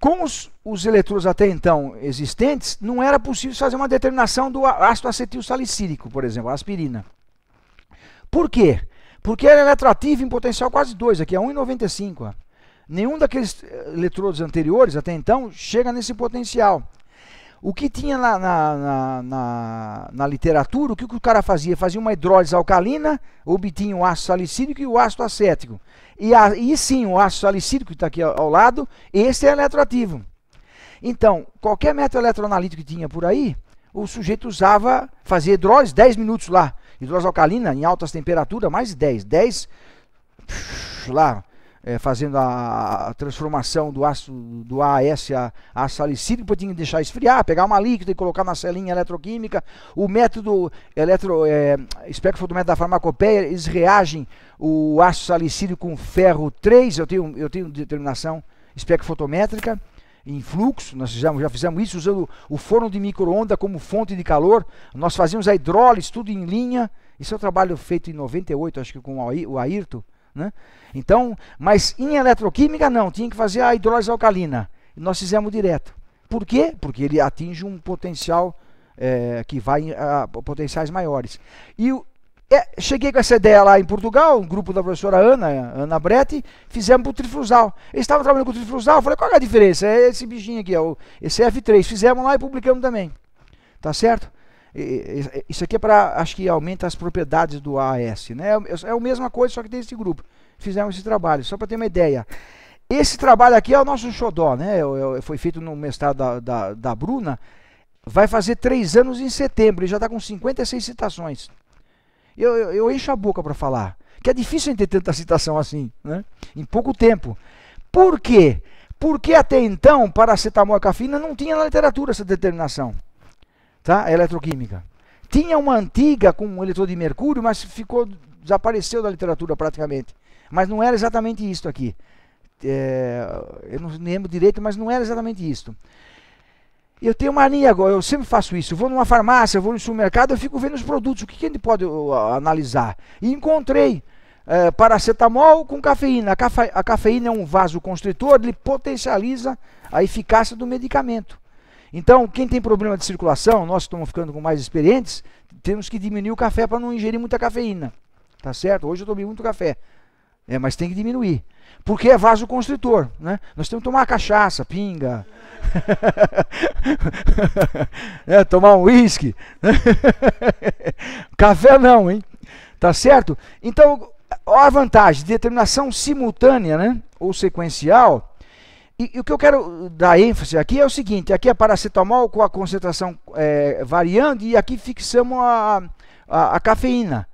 Com os, os eletrodos até então existentes, não era possível fazer uma determinação do ácido acetil salicílico, por exemplo, a aspirina. Por quê? Porque era eletroativo em potencial quase 2, aqui é 1,95. Nenhum daqueles eh, eletrodos anteriores até então chega nesse potencial. O que tinha na, na, na, na literatura, o que, que o cara fazia? Fazia uma hidrólise alcalina, obtinha o ácido salicílico e o ácido acético. E, a, e sim, o ácido salicílico que está aqui ao, ao lado, esse é eletroativo. Então, qualquer método eletroanalítico que tinha por aí, o sujeito usava, fazia hidrólise 10 minutos lá. Hidrólise alcalina em altas temperaturas, mais de 10. 10 lá, é, fazendo a, a, transformação do ácido do AS a, a salicílico, tinha que deixar esfriar, pegar uma líquida e colocar na selinha eletroquímica. O método eletro, é, eh, espectrofotométrico da farmacopeia, eles reagem o ácido salicílico com ferro 3, eu tenho, eu tenho determinação espectrofotométrica em fluxo, nós já fizemos isso usando o forno de micro-onda como fonte de calor, nós fazíamos a hidrólise, tudo em linha, isso é um trabalho feito em 98, acho que com o Ayrton, né? Então, mas em eletroquímica não, tinha que fazer a hidrólise alcalina. Nós fizemos direto. Por quê? Porque ele atinge um potencial é, que vai a ah, potenciais maiores. E é, cheguei com essa ideia lá em Portugal, um grupo da professora Ana, Ana Brete, fizemos o trifusal. Eles estavam trabalhando com o trifusal, eu falei, qual é a diferença? É esse bichinho aqui, ó, é esse F3. Fizemos lá e publicamos também. Tá certo? Isso aqui é para, acho que aumenta as propriedades do AS, né? É a é é mesma coisa, só que tem esse grupo. Fizemos esse trabalho, só para ter uma ideia. Esse trabalho aqui é o nosso xodó, né? É foi feito no mestrado da, da, da Bruna. Vai fazer três anos em setembro tá e já está com 56 citações. Eu, eu, eu encho a boca para falar. Que é difícil ter tanta citação assim, né? Em pouco tempo. Por quê? Porque até então, paracetamol e cafeína não tinha na literatura essa determinação tá? A é eletroquímica. Tinha uma antiga com um eletrodo de mercúrio, mas ficou desapareceu da literatura praticamente. Mas não era exatamente isso aqui. É, eu não lembro direito, mas não era exatamente isso. Eu tenho mania agora, eu sempre faço isso. Eu vou numa farmácia, eu vou no supermercado, eu fico vendo os produtos, o que, que a gente pode uh, analisar. E encontrei é, paracetamol com cafeína. A, cafe, a cafeína é um vasoconstritor, ele potencializa a eficácia do medicamento. Então, quem tem problema de circulação, nós estamos ficando com mais experientes, temos que diminuir o café para não ingerir muita cafeína. Tá certo? Hoje eu tomei muito café. É, mas tem que diminuir. Porque é vasoconstritor, né? Nós temos que tomar cachaça, pinga. é, tomar um uísque. café não, hein? Tá certo? Então, olha a vantagem, determinação simultânea, né? Ou sequencial, e, e, o que eu quero dar ênfase aqui é o seguinte: aqui é paracetamol com a concentração é, variando e aqui fixamos a, a, a, cafeína.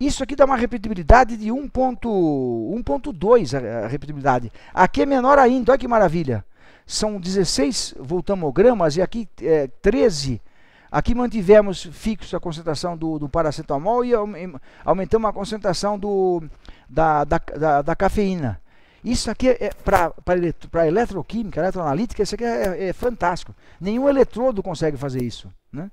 Isso aqui dá uma repetibilidade de 1,2 a, a repetibilidade. Aqui é menor ainda, olha que maravilha. São 16 voltamogramas e aqui é, 13. Aqui mantivemos fixo a concentração do, do paracetamol e aumentamos a concentração do, da, da, da, da cafeína. Isso aqui é para eletro, eletroquímica, eletroanalítica, isso aqui é, é, é, fantástico. Nenhum eletrodo consegue fazer isso. Né?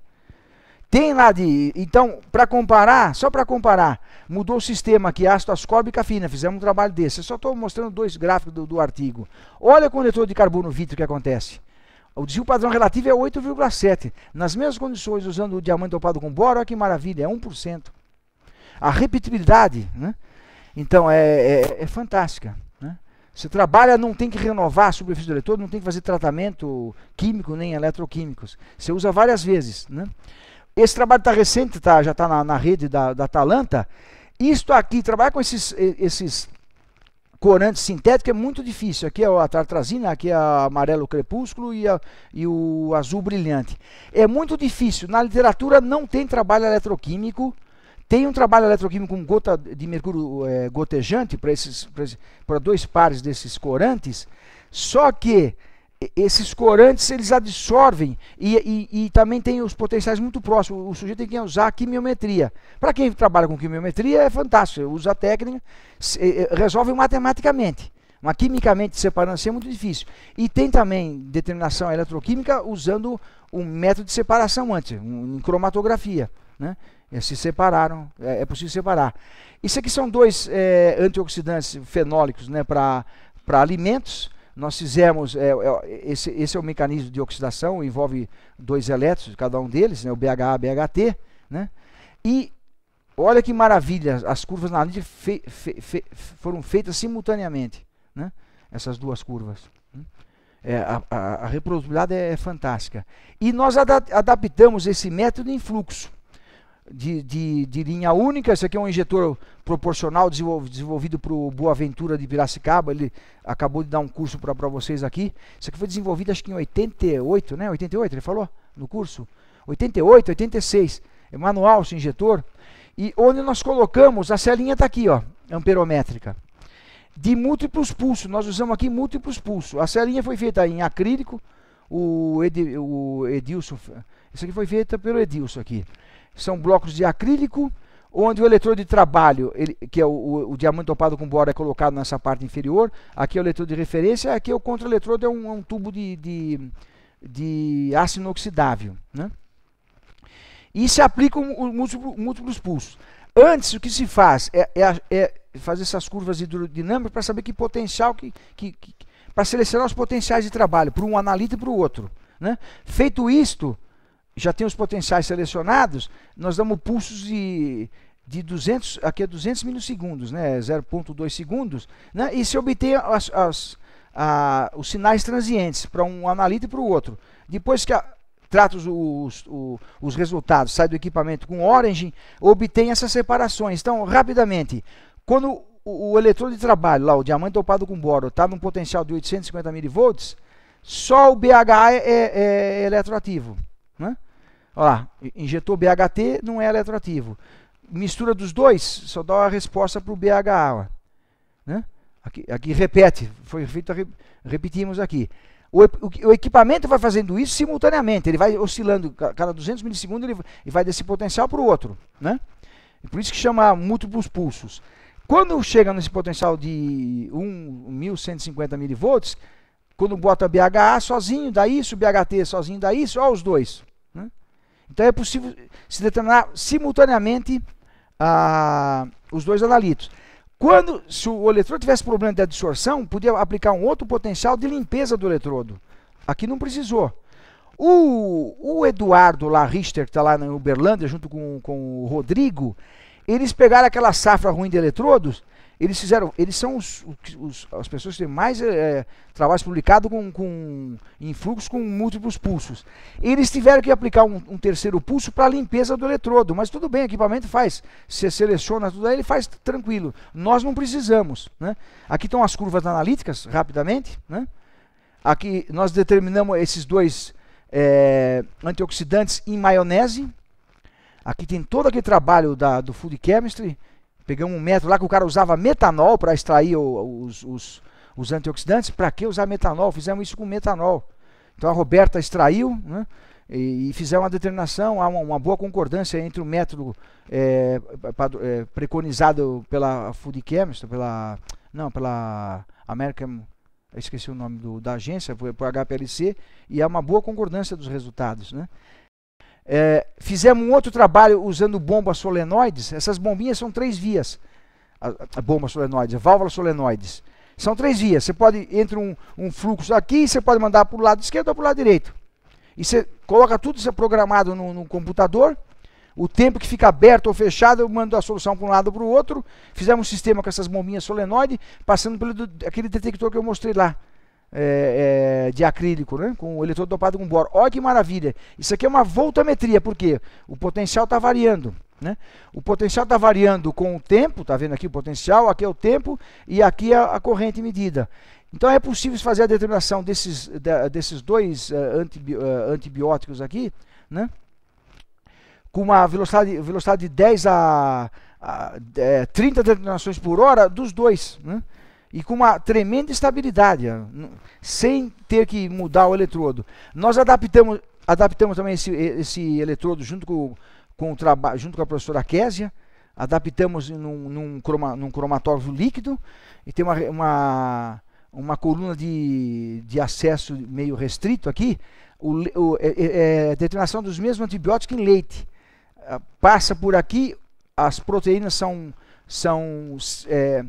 Tem lá de. Então, para comparar, só para comparar, mudou o sistema aqui, ácido ascórbico e cafina. Fizemos um trabalho desse. Eu só estou mostrando dois gráficos do, do, artigo. Olha com o eletrodo de carbono vítreo que acontece. O desvio padrão relativo é 8,7. Nas mesmas condições, usando o diamante dopado com boro, olha que maravilha, é 1%. A repetibilidade, né? Então, é, é, é fantástica. Você trabalha, não tem que renovar a superfície do eletrodo, não tem que fazer tratamento químico nem eletroquímicos. Você usa várias vezes. Né? Esse trabalho está recente, tá, já está na, na, rede da, da Atalanta. Isto aqui, trabalhar com esses, esses corantes sintéticos é muito difícil. Aqui é a tartrazina, aqui é a amarelo crepúsculo e, a, e o azul brilhante. É muito difícil. Na literatura não tem trabalho eletroquímico tem um trabalho eletroquímico com gota de mercúrio é, gotejante para dois pares desses corantes, só que esses corantes eles absorvem e, e, e, também tem os potenciais muito próximos. O sujeito tem que usar a quimiometria. Para quem trabalha com quimiometria é fantástico, usa a técnica, resolve matematicamente. Mas quimicamente separando assim é muito difícil. E tem também determinação eletroquímica usando um método de separação antes, um, em cromatografia. Né? É, se separaram, é, é, possível separar. Isso aqui são dois é, antioxidantes fenólicos né, para alimentos. Nós fizemos, é, é, esse, esse é o mecanismo de oxidação, envolve dois elétrons, cada um deles, né, o BHA e BHT. Né? E olha que maravilha, as curvas analíticas fe, fe, fe, foram feitas simultaneamente, né? essas duas curvas. É, a, a, a, é, é, fantástica. E nós adaptamos esse método em fluxo de, de, de, linha única. Esse aqui é um injetor proporcional desenvolvido para o Boa Ventura de Piracicaba. Ele acabou de dar um curso para vocês aqui. Isso aqui foi desenvolvido acho que em 88, né? 88, ele falou no curso? 88, 86. É manual esse injetor. E onde nós colocamos, a celinha está aqui, ó, amperométrica. De múltiplos pulsos, nós usamos aqui múltiplos pulsos. A celinha foi feita em acrílico, o, Ed, o Edilson, isso aqui foi feito pelo Edilson aqui são blocos de acrílico, onde o eletrodo de trabalho, ele, que é o, o, o, diamante topado com boro, é colocado nessa parte inferior. Aqui é o eletrodo de referência, aqui é o contra-eletrodo, é, um, é um, tubo de, de, de aço inoxidável. Né? E se aplicam múltiplos, pulsos. Antes, o que se faz é, é, é fazer essas curvas hidrodinâmicas para saber que potencial, que, que, que para selecionar os potenciais de trabalho para um analítico e para o outro. Né? Feito isto, já tem os potenciais selecionados, nós damos pulsos de, de 200, aqui é 200 milissegundos, né, 0.2 segundos, né, e se obtém as, as, a, os sinais transientes para um analítico e para o outro. Depois que a, trata os, os, os, resultados, sai do equipamento com orange obtém essas separações. Então, rapidamente, quando o, o eletrodo de trabalho, lá, o diamante topado com boro, está num potencial de 850 milivolts só o BHA é, é, é eletroativo. Né? Olha injetou BHT, não é eletroativo. Mistura dos dois, só dá a resposta para o BHA. Né? Aqui, aqui, repete, foi feito, repetimos aqui. O, o, o, equipamento vai fazendo isso simultaneamente, ele vai oscilando, cada 200 milissegundos ele, ele vai desse potencial para o outro. Né? E por isso que chama múltiplos pulsos. Quando chega nesse potencial de 1, 1150 milivolts, quando bota BHA sozinho, dá isso, BHT sozinho, dá isso, olha os dois. Então é possível se determinar simultaneamente ah, os dois analitos. Quando, se o eletrodo tivesse problema de absorção, podia aplicar um outro potencial de limpeza do eletrodo. Aqui não precisou. O, o Eduardo tá lá, Richter, que está lá na Uberlândia, junto com, com o Rodrigo, eles pegaram aquela safra ruim de eletrodos eles fizeram, eles são os, os, as pessoas que têm mais é, trabalhos publicados com, com, em fluxo com múltiplos pulsos. Eles tiveram que aplicar um, um terceiro pulso para a limpeza do eletrodo, mas tudo bem, o equipamento faz. Você seleciona tudo aí, ele faz tranquilo. Nós não precisamos. Né? Aqui estão as curvas analíticas, rapidamente. Né? Aqui nós determinamos esses dois é, antioxidantes em maionese. Aqui tem todo aquele trabalho da, do Food Chemistry Pegamos um método lá que o cara usava metanol para extrair os, os, os, antioxidantes. Para que usar metanol? Fizemos isso com metanol. Então a Roberta extraiu né, e, e fizeram uma determinação, há uma, uma, boa concordância entre o método é, é, preconizado pela Food Chemist, pela, não, pela American esqueci o nome do, da agência, foi por HPLC, e há uma boa concordância dos resultados. Né? É, fizemos um outro trabalho usando bombas solenoides. Essas bombinhas são três vias. A, a bomba solenoide, a válvula solenoides. São três vias. Você pode, entra um, um fluxo aqui, você pode mandar para o lado esquerdo ou para o lado direito. E você coloca tudo isso programado no, no computador. O tempo que fica aberto ou fechado, eu mando a solução para um lado ou para o outro. Fizemos um sistema com essas bombinhas solenoide, passando pelo aquele detector que eu mostrei lá é, é, de acrílico, né? com o eletrodo dopado com boro. Olha que maravilha! Isso aqui é uma voltametria, porque o potencial está variando. Né? O potencial está variando com o tempo, está vendo aqui o potencial, aqui é o tempo e aqui é a corrente medida. Então é possível fazer a determinação desses, desses dois eh, eh, antibióticos aqui, né? com uma velocidade, velocidade de 10 a, a é, eh, 30 determinações por hora dos dois. Né? e com uma tremenda estabilidade, sem ter que mudar o eletrodo. Nós adaptamos, adaptamos também esse, esse eletrodo junto com, com o trabalho, junto com a professora Késia, adaptamos num, num, croma, num cromatógrafo líquido e tem uma, uma, uma coluna de, de acesso meio restrito aqui, o, o é, é, é determinação dos mesmos antibióticos em leite. Ah, passa por aqui, as proteínas são são é,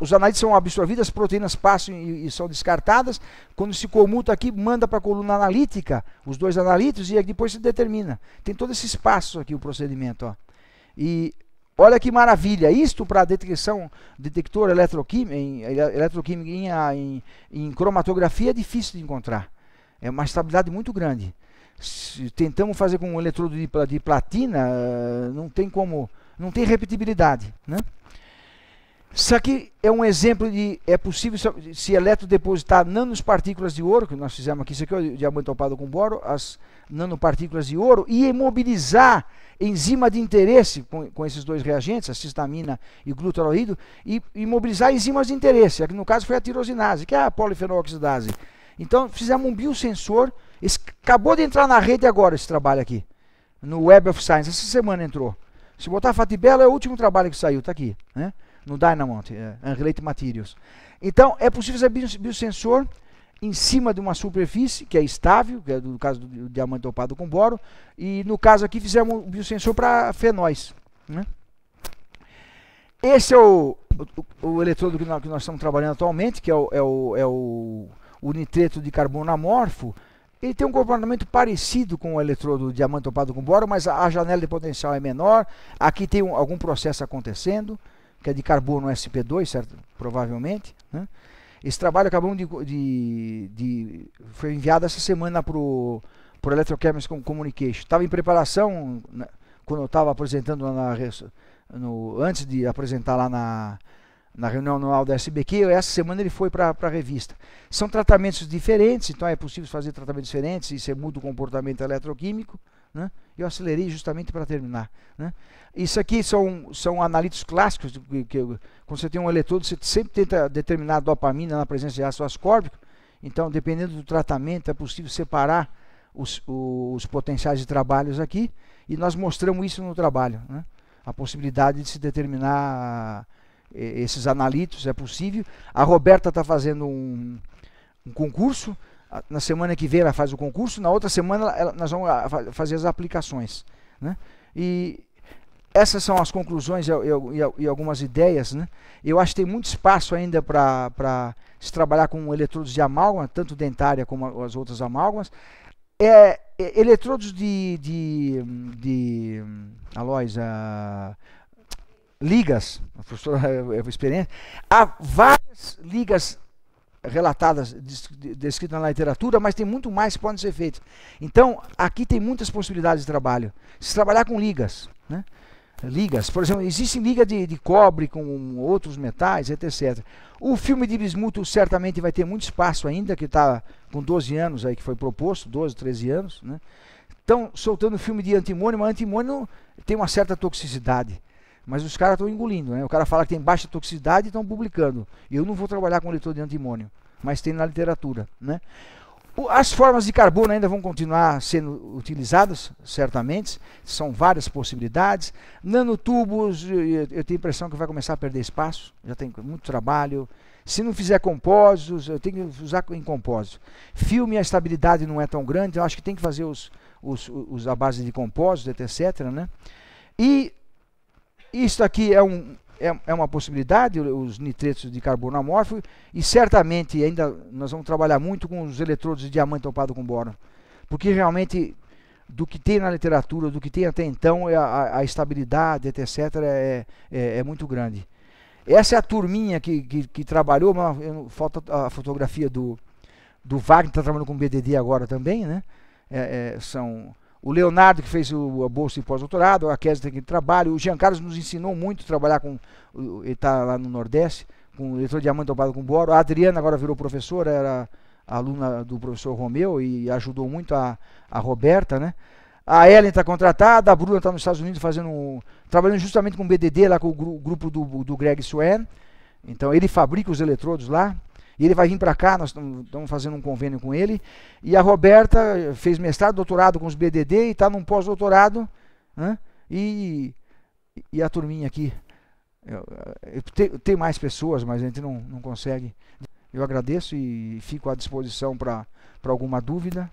os analites são absorvidos, as proteínas passam e, e são descartadas. Quando se comuta aqui, manda para a coluna analítica, os dois analitos, e depois se determina. Tem todo esse espaço aqui o procedimento. Ó. E olha que maravilha, isto para detecção, detector eletroquímico, em, em, em, em cromatografia é difícil de encontrar. É uma estabilidade muito grande. Se tentamos fazer com um eletrodo de, de platina, eh, não tem como não tem repetibilidade. Né? Isso aqui é um exemplo de, é possível se eletrodepositar nanopartículas de ouro, que nós fizemos aqui, isso aqui é o diamante topado com boro, as nanopartículas de ouro, e imobilizar enzima de interesse com, com esses dois reagentes, a cistamina e glutaraído, e imobilizar enzimas de interesse, aqui no caso foi a tirosinase, que é a polifenoloxidase. Então fizemos um biosensor, esse, acabou de entrar na rede agora esse trabalho aqui, no Web of Science, essa semana entrou. Se botar Fatibello é o último trabalho que saiu, está aqui, né? no Dynamont, é, Unrelated Materials. Então, é possível fazer biosensor em cima de uma superfície que é estável, que é no caso do diamante dopado com boro, e no caso aqui fizemos um biosensor para fenóis. Né? Esse é o, o, o eletrodo que nós, que nós, estamos trabalhando atualmente, que é o, é o, é o, o nitreto de carbono amorfo, ele tem um comportamento parecido com o eletrodo diamante topado com boro, mas a janela de potencial é menor. Aqui tem um, algum processo acontecendo, que é de carbono SP2, certo? Provavelmente. Né? Esse trabalho acabamos de, de, de foi enviado essa semana para o Electrochemical Communication. Estava em preparação, né? quando eu estava apresentando na, no, antes de apresentar lá na, na reunião anual da SBQ, essa semana ele foi para a revista. São tratamentos diferentes, então é possível fazer tratamentos diferentes e você muda o comportamento eletroquímico. Né? Eu acelerei justamente para terminar. Né? Isso aqui são, são analíticos clássicos, que, que, quando você tem um eletrodo, você sempre tenta determinar a dopamina na presença de ácido ascórbico, então dependendo do tratamento é possível separar os, os potenciais de trabalhos aqui, e nós mostramos isso no trabalho, né? a possibilidade de se determinar esses analíticos, é possível. A Roberta está fazendo um, um, concurso. Na semana que vem ela faz o concurso, na outra semana ela, nós vamos ah, fazer as aplicações. Né? E essas são as conclusões e, e, e algumas ideias. Né? Eu acho que tem muito espaço ainda para se trabalhar com eletrodos de amálgama, tanto dentária como as outras amálgamas. É, é, eletrodos de, de, de Alois, a, ligas, a professora é experiente, há várias ligas relatadas, descritas na literatura, mas tem muito mais que podem ser feitos. Então, aqui tem muitas possibilidades de trabalho. Se trabalhar com ligas, né? ligas, por exemplo, existe liga de, de cobre com outros metais, etc. O filme de bismuto certamente vai ter muito espaço ainda, que está com 12 anos aí que foi proposto, 12, 13 anos, né? Estão soltando filme de antimônio, mas antimônio tem uma certa toxicidade. Mas os caras estão engolindo, né? O cara fala que tem baixa toxicidade e estão publicando. Eu não vou trabalhar com leitor de antimônio, mas tem na literatura, né? As formas de carbono ainda vão continuar sendo utilizadas, certamente, são várias possibilidades. Nanotubos, eu tenho a impressão que vai começar a perder espaço, já tem muito trabalho. Se não fizer compósitos, eu tenho que usar em compósitos. Filme, a estabilidade não é tão grande, eu acho que tem que fazer os, os, os a base de compósitos, etc. Né? E isso aqui é, um, é, é uma possibilidade, os nitretos de carbono amorfo, e certamente ainda nós vamos trabalhar muito com os eletrodos de diamante topado com boro, porque realmente do que tem na literatura, do que tem até então, é a, a estabilidade, etc., é, é, é, muito grande. Essa é a turminha que, que, que trabalhou, falta a fotografia do, do Wagner, que está trabalhando com BDD agora também, né? É, é são o Leonardo, que fez o, a bolsa de pós-doutorado, a Késia tem trabalho, o Jean Carlos nos ensinou muito a trabalhar com, ele está lá no Nordeste, com eletrodiamante dopado com boro, a Adriana agora virou professora, era aluna do professor Romeu e ajudou muito a, a Roberta, né? A Ellen está contratada, a Bruna está nos Estados Unidos fazendo, trabalhando justamente com o BDD, lá com o grupo do, do Greg Swen, então ele fabrica os eletrodos lá, e ele vai vir para cá, nós estamos fazendo um convênio com ele. E a Roberta fez mestrado, doutorado com os BDD e está num pós-doutorado. Né? E, e a turminha aqui. Eu, eu, tem, mais pessoas, mas a gente não, não consegue. Eu agradeço e fico à disposição para alguma dúvida.